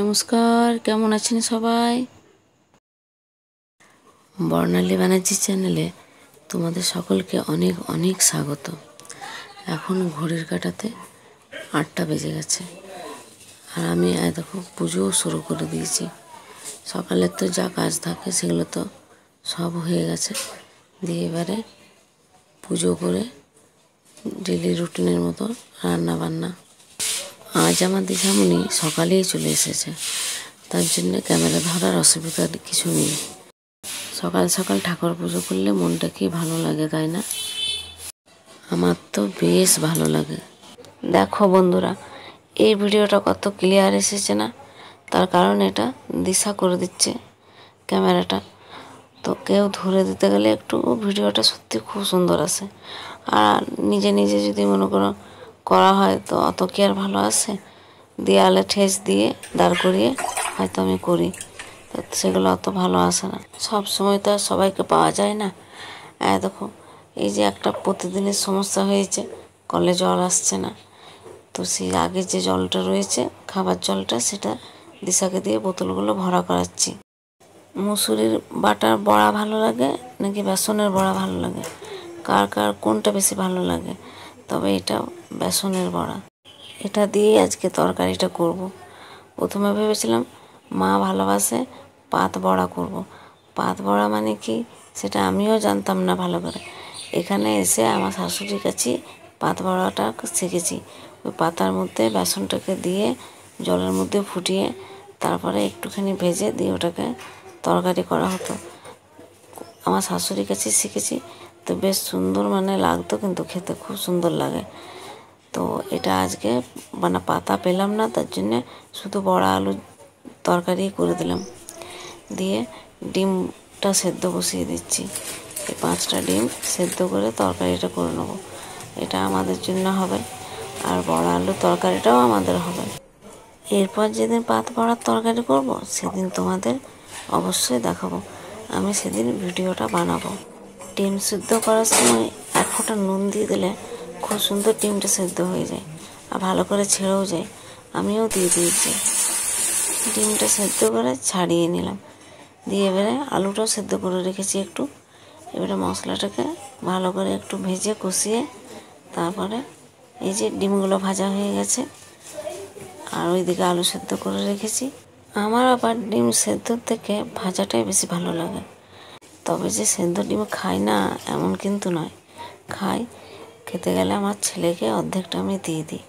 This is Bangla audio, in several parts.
নমস্কার কেমন আছেন সবাই বর্ণালী ব্যানার্জি চ্যানেলে তোমাদের সকলকে অনেক অনেক স্বাগত এখন ঘড়ির কাটাতে আটটা বেজে গেছে আর আমি দেখো পুজোও শুরু করে দিয়েছি সকালের তো যা কাজ থাকে সেগুলো তো সব হয়ে গেছে দিয়ে এবারে পুজো করে ডেলি রুটিনের মতো রান্না বান্না আজ আমার দিঘামণি সকালেই চলে এসেছে তার জন্য ক্যামেরা ধরার অসুবিধা কিছু নেই সকাল সকাল ঠাকুর পুজো করলে মনটা কি ভালো লাগে তাই না আমার তো বেশ ভালো লাগে দেখো বন্ধুরা এই ভিডিওটা কত ক্লিয়ার এসেছে না তার কারণ এটা দিশা করে দিচ্ছে ক্যামেরাটা তো কেউ ধরে দিতে গেলে একটু ভিডিওটা সত্যি খুব সুন্দর আসে আর নিজে নিজে যদি মনে করো করা হয় তো অত কি আর ভালো আছে দেয়ালে ঠেস দিয়ে দাঁড় করিয়ে হয়তো আমি করি তো সেগুলো অত ভালো আসে না সব সময় তো আর সবাইকে পাওয়া যায় না হ্যাঁ দেখো এই যে একটা প্রতিদিনের সমস্যা হয়েছে কলে জল আসছে না তো সেই আগে যে জলটা রয়েছে খাবার জলটা সেটা দিশাকে দিয়ে বোতলগুলো ভরা করাচ্ছি মুসুরির বাটার বড়া ভালো লাগে নাকি বেসনের বড়া ভালো লাগে কার কার কোনটা বেশি ভালো লাগে তবে এটা বেসনের বড়া এটা দিয়েই আজকে তরকারিটা করব। প্রথমে ভেবেছিলাম মা ভালোবাসে পাত বড়া করব। পাত বড়া মানে কি সেটা আমিও জানতাম না ভালো করে এখানে এসে আমার শাশুড়ির কাছে পাত বড়াটা শিখেছি ওই পাতার মধ্যে বেসনটাকে দিয়ে জলের মধ্যে ফুটিয়ে তারপরে একটুখানি ভেজে দিয়ে ওটাকে তরকারি করা হতো আমার শাশুড়ির কাছে শিখেছি তো বেশ সুন্দর মানে লাগতো কিন্তু খেতে খুব সুন্দর লাগে তো এটা আজকে মানে পাতা পেলাম না তার জন্যে শুধু বড়া আলু তরকারি করে দিলাম দিয়ে ডিমটা সেদ্ধ বসিয়ে দিচ্ছি এই পাঁচটা ডিম সেদ্ধ করে তরকারিটা করে নেবো এটা আমাদের জন্য হবে আর বড় আলু তরকারিটাও আমাদের হবে এরপর যেদিন পাত পড়ার তরকারি করব সেদিন তোমাদের অবশ্যই দেখাবো আমি সেদিন ভিডিওটা বানাবো ডিম সিদ্ধ করার সময় এক ফোঁটা নুন দিয়ে দিলে খুব সুন্দর ডিমটা সেদ্ধ হয়ে যায় আর ভালো করে ছেড়েও যায় আমিও দিয়ে দিয়েছি ডিমটা সেদ্ধ করে ছাড়িয়ে নিলাম দিয়ে এবারে আলুটাও সেদ্ধ করে রেখেছি একটু এবারে মশলাটাকে ভালো করে একটু ভেজে কষিয়ে তারপরে এই যে ডিমগুলো ভাজা হয়ে গেছে আর ওইদিকে আলু সেদ্ধ করে রেখেছি আমার আবার ডিম সেদ্ধ থেকে ভাজাটাই বেশি ভালো লাগে তবে যে সেদ্ধ ডিম খাই না এমন কিন্তু নয় খাই খেতে গেলে আমার ছেলেকে অর্ধেকটা আমি দিয়ে দিই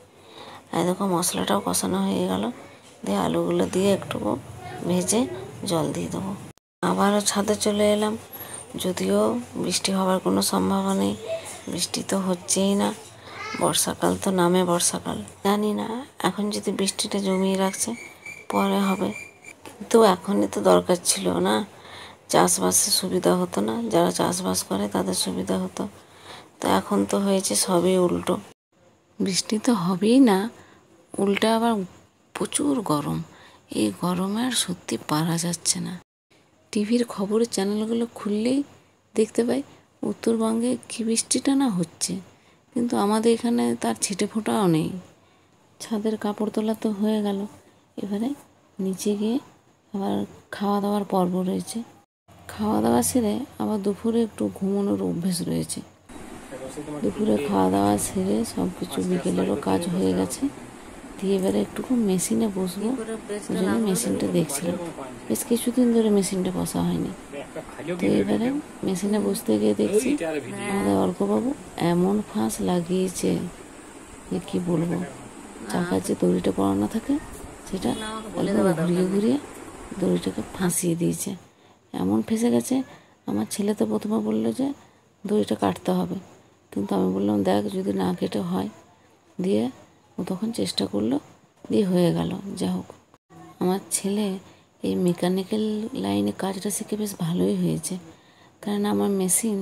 আর দেখো মশলাটাও কষানো হয়ে গেল দিয়ে আলুগুলো দিয়ে একটুকু ভেজে জল দিয়ে দেবো আবারও ছাদে চলে এলাম যদিও বৃষ্টি হওয়ার কোনো সম্ভাবনা নেই বৃষ্টি তো হচ্ছেই না বর্ষাকাল তো নামে বর্ষাকাল জানি না এখন যদি বৃষ্টিটা জমিয়ে রাখছে পরে হবে কিন্তু এখনই তো দরকার ছিল না চাষবাসে সুবিধা হতো না যারা চাষবাস করে তাদের সুবিধা হতো তো এখন তো হয়েছে সবই উল্টো বৃষ্টি তো হবেই না উল্টে আবার প্রচুর গরম এই গরমে আর সত্যি পারা যাচ্ছে না টিভির খবরের চ্যানেলগুলো খুললেই দেখতে পাই উত্তরবঙ্গে কি বৃষ্টিটা না হচ্ছে কিন্তু আমাদের এখানে তার ছিটে ফোটাও নেই ছাদের কাপড় তোলা তো হয়ে গেল এবারে নিচে গিয়ে আবার খাওয়া দাওয়ার পর্ব রয়েছে খাওয়া দাওয়া সেরে আবার দুপুরে একটু ঘুমানোর অভ্যেস রয়েছে দুপুরে খাওয়া দাওয়া সেরে সব কিছু বিকেলেরও কাজ হয়ে গেছে দিয়ে এবারে একটুকু মেশিনে বসবো ওই জন্য মেশিনটা দেখছিলাম বেশ কিছুদিন ধরে মেশিনটা বসা হয়নি তো এবারে মেশিনে বসতে গিয়ে দেখছি আমাদের অর্কবাবু এমন ফাঁস লাগিয়েছে যে কি বলবো চাকার যে দড়িটা পড়ানো থাকে সেটা ঘুরিয়ে ঘুরিয়ে দড়িটাকে ফাঁসিয়ে দিয়েছে এমন ফেসে গেছে আমার ছেলে তো প্রথমে বললো যে দড়িটা কাটতে হবে কিন্তু আমি বললাম দেখ যদি না কেটে হয় দিয়ে ও তখন চেষ্টা করলো দিয়ে হয়ে গেল যা হোক আমার ছেলে এই মেকানিক্যাল লাইনে কাজটা শিখে বেশ ভালোই হয়েছে কারণ আমার মেশিন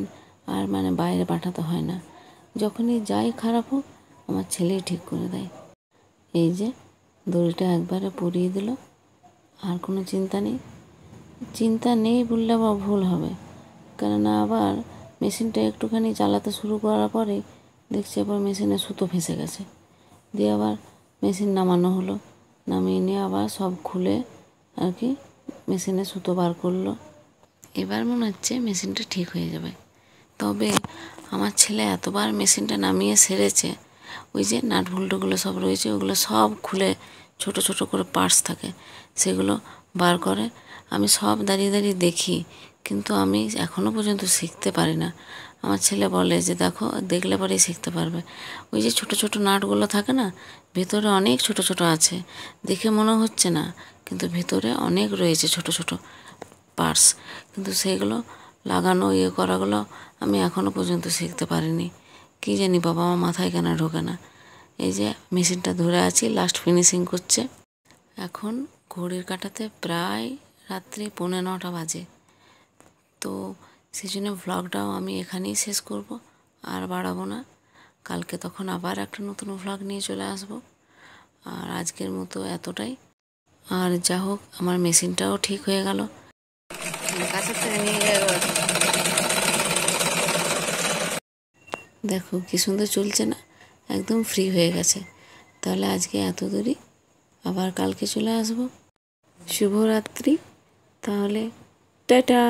আর মানে বাইরে পাঠাতে হয় না যখনই যাই খারাপ হোক আমার ছেলেই ঠিক করে দেয় এই যে দড়িটা একবারে পরিয়ে দিল আর কোনো চিন্তা নেই চিন্তা নেই বললে আবার ভুল হবে কেননা আবার মেশিনটা একটুখানি চালাতে শুরু করার পরে দেখছি আবার মেশিনে সুতো ফেসে গেছে দিয়ে আবার মেশিন নামানো হলো নামিয়ে নিয়ে আবার সব খুলে আর কি মেশিনে সুতো বার করলো এবার মনে হচ্ছে মেশিনটা ঠিক হয়ে যাবে তবে আমার ছেলে এতবার মেশিনটা নামিয়ে সেরেছে ওই যে নাট সব রয়েছে ওগুলো সব খুলে ছোট ছোট করে পার্টস থাকে সেগুলো বার করে আমি সব দাঁড়িয়ে দাঁড়িয়ে দেখি কিন্তু আমি এখনও পর্যন্ত শিখতে পারি না আমার ছেলে বলে যে দেখো দেখলে পরেই শিখতে পারবে ওই যে ছোট ছোট নাটগুলো থাকে না ভেতরে অনেক ছোট ছোট আছে দেখে মনে হচ্ছে না কিন্তু ভেতরে অনেক রয়েছে ছোট ছোট পার্টস কিন্তু সেগুলো লাগানো ইয়ে করাগুলো আমি এখনও পর্যন্ত শিখতে পারিনি কী জানি বাবা মা মাথায় কেন ঢোকে না এই যে মেশিনটা ধরে আছি লাস্ট ফিনিশিং করছে এখন ঘড়ির কাটাতে প্রায় রাত্রি পৌনে নটা বাজে তো সেই জন্য ভ্লগটাও আমি এখানেই শেষ করব আর বাড়াবো না কালকে তখন আবার একটা নতুন ভ্লগ নিয়ে চলে আসব আর আজকের মতো এতটাই আর যা হোক আমার মেশিনটাও ঠিক হয়ে গেল দেখো কি সুন্দর চলছে না একদম ফ্রি হয়ে গেছে তাহলে আজকে এত দূরই আবার কালকে চলে আসব শুভরাত্রি তাহলে টাটা